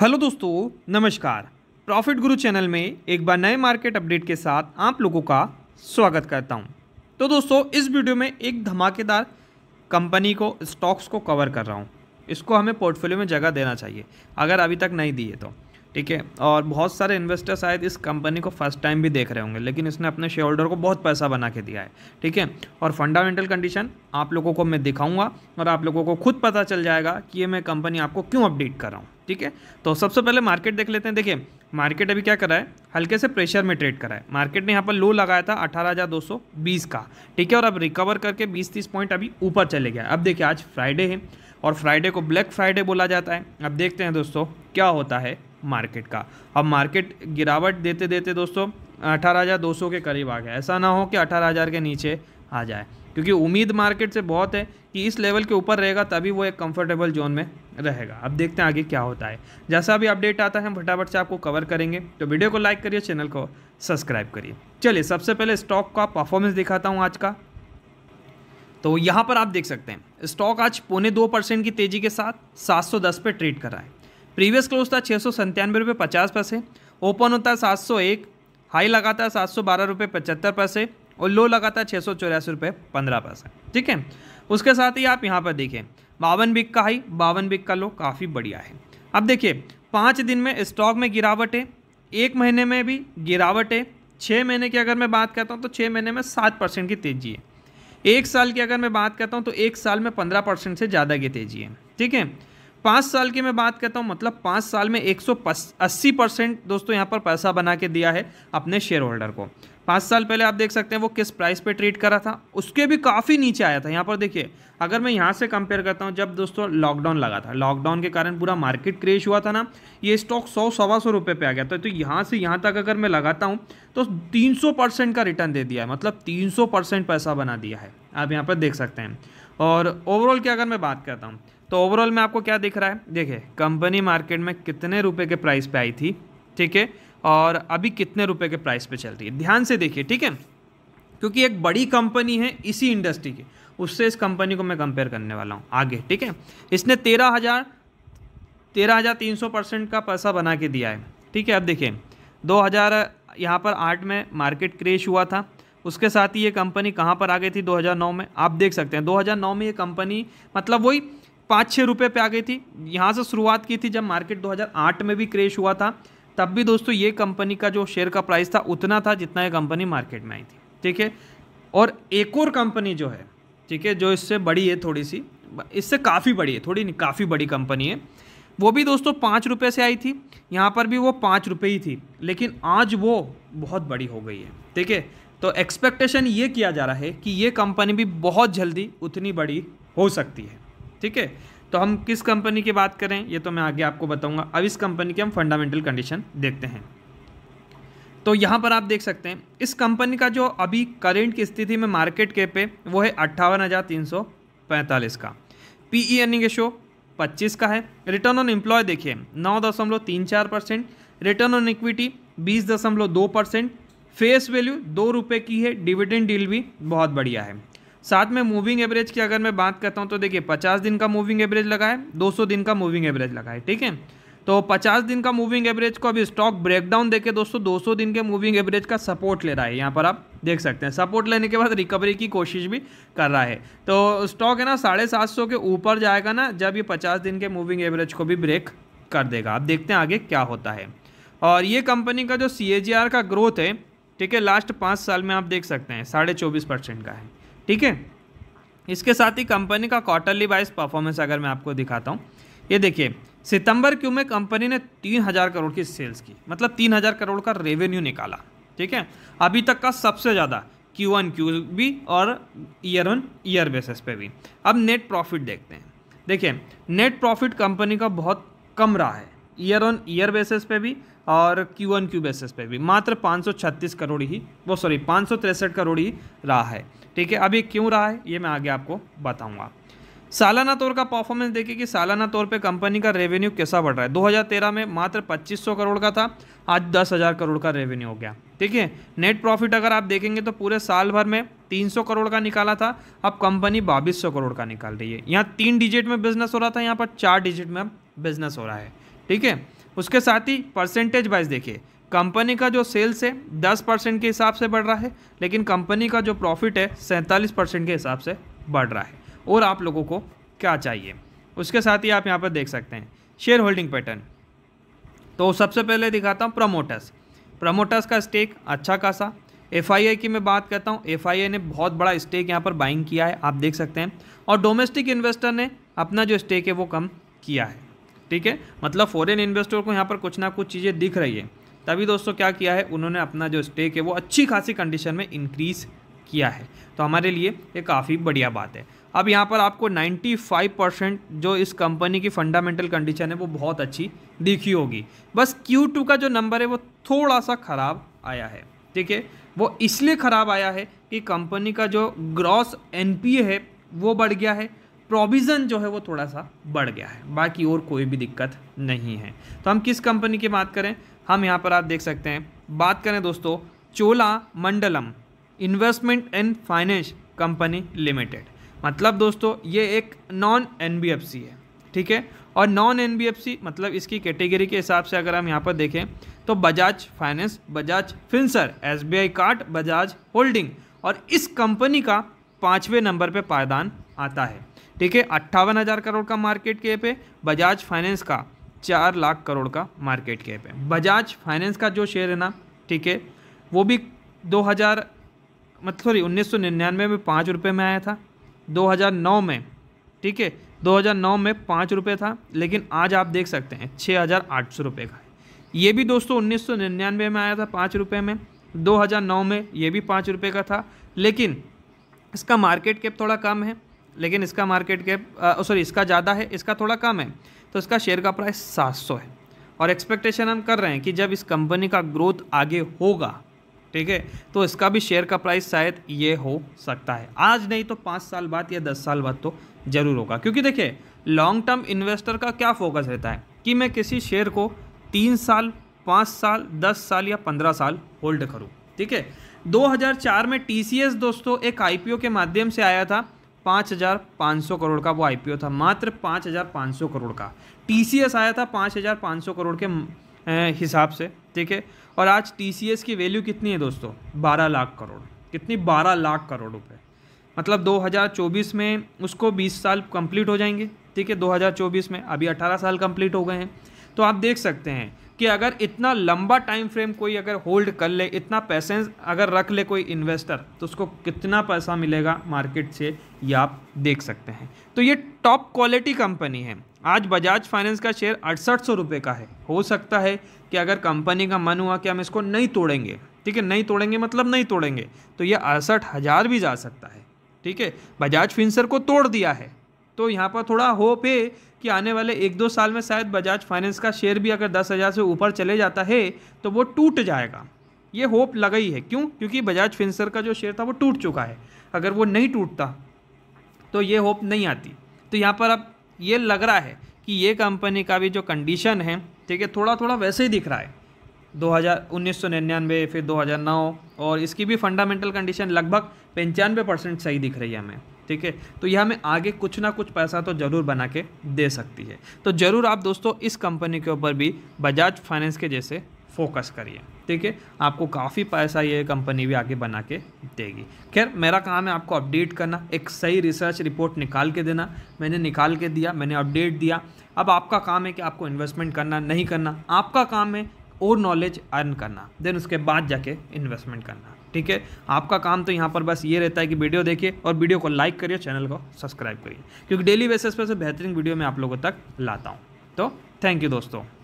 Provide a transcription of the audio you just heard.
Hello दोस्तों नमस्कार profit गुरु चैनल में एक बार नए मार्केट अपडेट के साथ आप लोगों का स्वागत करता हूं। तो दोस्तों इस वीडियो में एक धमाकेदार कंपनी को स्टॉक्स को कवर कर रहा हूं। इसको हमें पोर्टफोलियो में जगह देना चाहिए अगर अभी तक नहीं दिए तो ठीक है और बहुत सारे इन्वेस्टर शायद इस कंपनी को फर्स्ट टाइम भी देख रहे होंगे लेकिन इसने अपने शेयर होल्डर को बहुत पैसा बना के दिया है ठीक है और फंडामेंटल कंडीशन आप लोगों को मैं दिखाऊंगा और आप लोगों को खुद पता चल जाएगा कि ये मैं कंपनी आपको क्यों अपडेट कर रहा हूँ ठीक है तो सबसे पहले मार्केट देख लेते हैं देखिए मार्केट अभी क्या कर रहा है हल्के से प्रेशर में ट्रेड करा है मार्केट ने यहाँ पर लो लगाया था 18,220 का ठीक है और अब रिकवर करके 20-30 पॉइंट अभी ऊपर चले गया अब देखिए आज फ्राइडे है और फ्राइडे को ब्लैक फ्राइडे बोला जाता है अब देखते हैं दोस्तों क्या होता है मार्केट का अब मार्केट गिरावट देते देते दोस्तों अठारह के करीब आ गया ऐसा ना हो कि अठारह के नीचे आ जाए क्योंकि उम्मीद मार्केट से बहुत है कि इस लेवल के ऊपर रहेगा तभी वो एक कंफर्टेबल जोन में रहेगा अब देखते हैं आगे क्या होता है जैसा भी अपडेट आता है हम फटाफट से आपको कवर करेंगे तो वीडियो को लाइक करिए चैनल को सब्सक्राइब करिए चलिए सबसे पहले स्टॉक का परफॉर्मेंस दिखाता हूँ आज का तो यहाँ पर आप देख सकते हैं स्टॉक आज पौने दो परसेंट की तेज़ी के साथ 710 पे ट्रेड कर रहा है प्रीवियस क्लोज था छः सौ रुपये पचास पैसे ओपन होता है सात सौ एक हाई लगाता है सात सौ बारह रुपये पचहत्तर पैसे और लो लगा था छः सौ चौरासी रुपये पंद्रह पैसा ठीक है उसके साथ ही आप यहाँ पर देखें बावन बिक का हाई बावन बिक का लो काफ़ी बढ़िया है अब देखिए पाँच दिन में स्टॉक में गिरावट है एक महीने में भी गिरावट है छः महीने की अगर मैं बात करता हूँ तो छः महीने में सात परसेंट की तेजी है एक साल की अगर मैं बात करता हूँ तो एक साल में पंद्रह परसेंट से ज़्यादा की तेजी है ठीक है पाँच साल की मैं बात करता हूँ मतलब पाँच साल में एक सौ अस्सी परसेंट दोस्तों यहाँ पर पैसा बना के दिया है अपने शेयर होल्डर को पाँच साल पहले आप देख सकते हैं वो किस प्राइस पे ट्रेड करा था उसके भी काफ़ी नीचे आया था यहाँ पर देखिए अगर मैं यहाँ से कंपेयर करता हूँ जब दोस्तों लॉकडाउन लगा था लॉकडाउन के कारण पूरा मार्केट क्रेश हुआ था ना ये स्टॉक सौ सवा सौ रुपये पे आ गया था तो यहाँ से यहाँ तक अगर मैं लगाता हूँ तो तीन सौ परसेंट का रिटर्न दे दिया है मतलब तीन सौ परसेंट पैसा बना दिया है आप यहाँ पर देख सकते हैं और ओवरऑल की अगर मैं बात करता हूँ तो ओवरऑल में आपको क्या दिख रहा है देखिए कंपनी मार्केट में कितने रुपये के प्राइस पर आई थी ठीक है और अभी कितने रुपए के प्राइस पे चल रही है ध्यान से देखिए ठीक है क्योंकि एक बड़ी कंपनी है इसी इंडस्ट्री की उससे इस कंपनी को मैं कंपेयर करने वाला हूँ आगे ठीक है इसने तेरह हज़ार तेरह हज़ार तीन सौ परसेंट का पैसा बना के दिया है ठीक है अब देखिए दो हज़ार यहाँ पर आठ में मार्केट क्रेश हुआ था उसके साथ ही ये कंपनी कहाँ पर आ गई थी 2009 में आप देख सकते हैं 2009 में ये कंपनी मतलब वही पाँच छः रुपये पे आ गई थी यहाँ से शुरुआत की थी जब मार्केट 2008 में भी क्रेश हुआ था तब भी दोस्तों ये कंपनी का जो शेयर का प्राइस था उतना था जितना ये कंपनी मार्केट में आई थी ठीक है और एक और कंपनी जो है ठीक है जो इससे बड़ी है थोड़ी सी इससे काफ़ी बड़ी है थोड़ी नहीं काफ़ी बड़ी कंपनी है वो भी दोस्तों पाँच रुपये से आई थी यहाँ पर भी वो पाँच रुपये ही थी लेकिन आज वो बहुत बड़ी हो गई है ठीक है तो एक्सपेक्टेशन ये किया जा रहा है कि ये कंपनी भी बहुत जल्दी उतनी बड़ी हो सकती है ठीक है तो हम किस कंपनी की बात करें ये तो मैं आगे आपको बताऊंगा अब इस कंपनी के हम फंडामेंटल कंडीशन देखते हैं तो यहाँ पर आप देख सकते हैं इस कंपनी का जो अभी करेंट की स्थिति में मार्केट कैप है वो है अट्ठावन हज़ार तीन सौ पैंतालीस का पी ई अर्निंग शो पच्चीस का है रिटर्न ऑन एम्प्लॉय देखिए नौ दशमलव तीन चार परसेंट रिटर्न ऑन इक्विटी बीस दशमलव दो परसेंट फेस वैल्यू दो रुपये की है डिविडेंड डील भी बहुत बढ़िया है साथ में मूविंग एवरेज की अगर मैं बात करता हूँ तो देखिए पचास दिन का मूविंग एवरेज लगा है दो सौ दिन का मूविंग एवरेज लगा है ठीक है तो 50 दिन का मूविंग एवरेज को अभी स्टॉक ब्रेकडाउन देके दोस्तों 200 दिन के मूविंग एवरेज का सपोर्ट ले रहा है यहाँ पर आप देख सकते हैं सपोर्ट लेने के बाद रिकवरी की कोशिश भी कर रहा है तो स्टॉक है ना साढ़े सात सौ के ऊपर जाएगा ना जब ये 50 दिन के मूविंग एवरेज को भी ब्रेक कर देगा आप देखते हैं आगे क्या होता है और ये कंपनी का जो सी का ग्रोथ है ठीक है लास्ट पाँच साल में आप देख सकते हैं साढ़े का है ठीक है इसके साथ ही कंपनी का क्वार्टरली वाइज परफॉर्मेंस अगर मैं आपको दिखाता हूँ ये देखिए सितंबर क्यू में कंपनी ने तीन हज़ार करोड़ की सेल्स की मतलब तीन हज़ार करोड़ का रेवेन्यू निकाला ठीक है अभी तक का सबसे ज़्यादा क्यू वन क्यू भी और ईयर ऑन ईयर बेसिस पे भी अब नेट प्रॉफिट देखते हैं देखिए नेट प्रॉफिट कंपनी का बहुत कम रहा है ईयर ऑन ईयर बेसिस पे भी और क्यू ऑन क्यू बेसिस पे भी मात्र 536 करोड़ ही वो सॉरी पाँच करोड़ ही रहा है ठीक है अभी क्यों रहा है ये मैं आगे आपको बताऊँगा सालाना तौर का परफॉर्मेंस देखिए कि सालाना तौर पे कंपनी का रेवेन्यू कैसा बढ़ रहा है 2013 में मात्र 2500 करोड़ का था आज 10000 करोड़ का रेवेन्यू हो गया ठीक है नेट प्रॉफिट अगर आप देखेंगे तो पूरे साल भर में 300 करोड़ का निकाला था अब कंपनी बाईस करोड़ का निकाल रही है यहाँ तीन डिजिट में बिजनेस हो रहा था यहाँ पर चार डिजिट में अब बिजनेस हो रहा है ठीक है उसके साथ ही परसेंटेज वाइज देखिए कंपनी का जो सेल्स है दस परसेंट के हिसाब से बढ़ रहा है लेकिन कंपनी का जो प्रॉफिट है सैंतालीस परसेंट के हिसाब से बढ़ रहा है और आप लोगों को क्या चाहिए उसके साथ ही आप यहाँ पर देख सकते हैं शेयर होल्डिंग पैटर्न तो सबसे पहले दिखाता हूँ प्रमोटर्स प्रमोटर्स का स्टेक अच्छा खासा एफ की मैं बात करता हूँ एफ ने बहुत बड़ा स्टेक यहाँ पर बाइंग किया है आप देख सकते हैं और डोमेस्टिक इन्वेस्टर ने अपना जो स्टेक है वो कम किया है ठीक है मतलब फॉरेन इन्वेस्टर को यहाँ पर कुछ ना कुछ चीज़ें दिख रही है तभी दोस्तों क्या किया है उन्होंने अपना जो स्टेक है वो अच्छी खासी कंडीशन में इंक्रीज़ किया है तो हमारे लिए ये काफ़ी बढ़िया बात है अब यहाँ पर आपको 95 परसेंट जो इस कंपनी की फंडामेंटल कंडीशन है वो बहुत अच्छी दिखी होगी बस Q2 का जो नंबर है वो थोड़ा सा ख़राब आया है ठीक है वो इसलिए ख़राब आया है कि कंपनी का जो ग्रॉस एन है वो बढ़ गया है प्रोविज़न जो है वो थोड़ा सा बढ़ गया है बाकी और कोई भी दिक्कत नहीं है तो हम किस कंपनी की बात करें हम यहाँ पर आप देख सकते हैं बात करें दोस्तों Cholamandalam investment and finance company limited मतलब दोस्तों ये एक नॉन एन है ठीक है और नॉन एन मतलब इसकी कैटेगरी के हिसाब से अगर हम यहाँ पर देखें तो बजाज फाइनेंस बजाज फिंसर एस कार्ड बजाज होल्डिंग और इस कंपनी का पाँचवें नंबर पे पायदान आता है ठीक है अट्ठावन हज़ार करोड़ का मार्केट कैप है बजाज फाइनेंस का चार लाख करोड़ का मार्केट कैप है बजाज फाइनेंस का जो शेयर है ना ठीक है वो भी दो हज़ार मतलब सॉरी उन्नीस सौ निन्यानवे में पाँच रुपये में आया था दो हज़ार नौ में ठीक है दो हज़ार नौ में पाँच रुपये था लेकिन आज आप देख सकते हैं छः हज़ार आठ सौ रुपये का है ये भी दोस्तों उन्नीस सौ निन्यानवे में आया था पाँच रुपये में दो हज़ार नौ में ये भी पाँच रुपये का था लेकिन इसका मार्केट कैप थोड़ा कम है लेकिन इसका मार्केट कैप सॉरी इसका ज़्यादा है इसका थोड़ा कम है तो इसका शेयर का प्राइस सात है और एक्सपेक्टेशन हम कर रहे हैं कि जब इस कंपनी का ग्रोथ आगे होगा ठीक है तो इसका भी शेयर का प्राइस शायद ये हो सकता है आज नहीं तो पाँच साल बाद या दस साल बाद तो ज़रूर होगा क्योंकि देखिए लॉन्ग टर्म इन्वेस्टर का क्या फोकस रहता है कि मैं किसी शेयर को तीन साल पाँच साल दस साल या पंद्रह साल होल्ड करूँ ठीक है 2004 में टी दोस्तों एक आई के माध्यम से आया था पाँच हज़ार पाँच सौ करोड़ का वो आईपीओ था मात्र पाँच हज़ार पाँच सौ करोड़ का टीसीएस आया था पाँच हज़ार पाँच सौ करोड़ के हिसाब से ठीक है और आज टीसीएस की वैल्यू कितनी है दोस्तों बारह लाख करोड़ कितनी बारह लाख करोड़ रुपये मतलब 2024 में उसको 20 साल कंप्लीट हो जाएंगे ठीक है 2024 में अभी 18 साल कंप्लीट हो गए हैं तो आप देख सकते हैं कि अगर इतना लंबा टाइम फ्रेम कोई अगर होल्ड कर ले इतना पैसे अगर रख ले कोई इन्वेस्टर तो उसको कितना पैसा मिलेगा मार्केट से ये आप देख सकते हैं तो ये टॉप क्वालिटी कंपनी है आज बजाज फाइनेंस का शेयर अड़सठ सौ रुपये का है हो सकता है कि अगर कंपनी का मन हुआ कि हम इसको नहीं तोड़ेंगे ठीक है नहीं तोड़ेंगे मतलब नहीं तोड़ेंगे तो ये अड़सठ हज़ार भी जा सकता है ठीक है बजाज फिंसर को तोड़ दिया है तो यहाँ पर थोड़ा होप है कि आने वाले एक दो साल में शायद बजाज फाइनेंस का शेयर भी अगर दस हज़ार से ऊपर चले जाता है तो वो टूट जाएगा ये होप लगा ही है क्यों क्योंकि बजाज फिंसर का जो शेयर था वो टूट चुका है अगर वो नहीं टूटता तो ये होप नहीं आती तो यहाँ पर अब ये लग रहा है कि ये कंपनी का भी जो कंडीशन है ठीक है थोड़ा थोड़ा वैसे ही दिख रहा है 2019 फिर 2009 और इसकी भी फंडामेंटल कंडीशन लगभग पंचानवे परसेंट सही दिख रही है हमें ठीक है तो यह हमें आगे कुछ ना कुछ पैसा तो ज़रूर बना के दे सकती है तो ज़रूर आप दोस्तों इस कंपनी के ऊपर भी बजाज फाइनेंस के जैसे फोकस करिए ठीक है आपको काफ़ी पैसा ये कंपनी भी आगे बना के देगी खैर मेरा काम है आपको अपडेट करना एक सही रिसर्च रिपोर्ट निकाल के देना मैंने निकाल के दिया मैंने अपडेट दिया अब आपका काम है कि आपको इन्वेस्टमेंट करना नहीं करना आपका काम है और नॉलेज अर्न करना देन उसके बाद जाके इन्वेस्टमेंट करना ठीक है आपका काम तो यहाँ पर बस ये रहता है कि वीडियो देखिए और वीडियो को लाइक करिए चैनल को सब्सक्राइब करिए क्योंकि डेली बेसिस पर से बेहतरीन वीडियो मैं आप लोगों तक लाता हूँ तो थैंक यू दोस्तों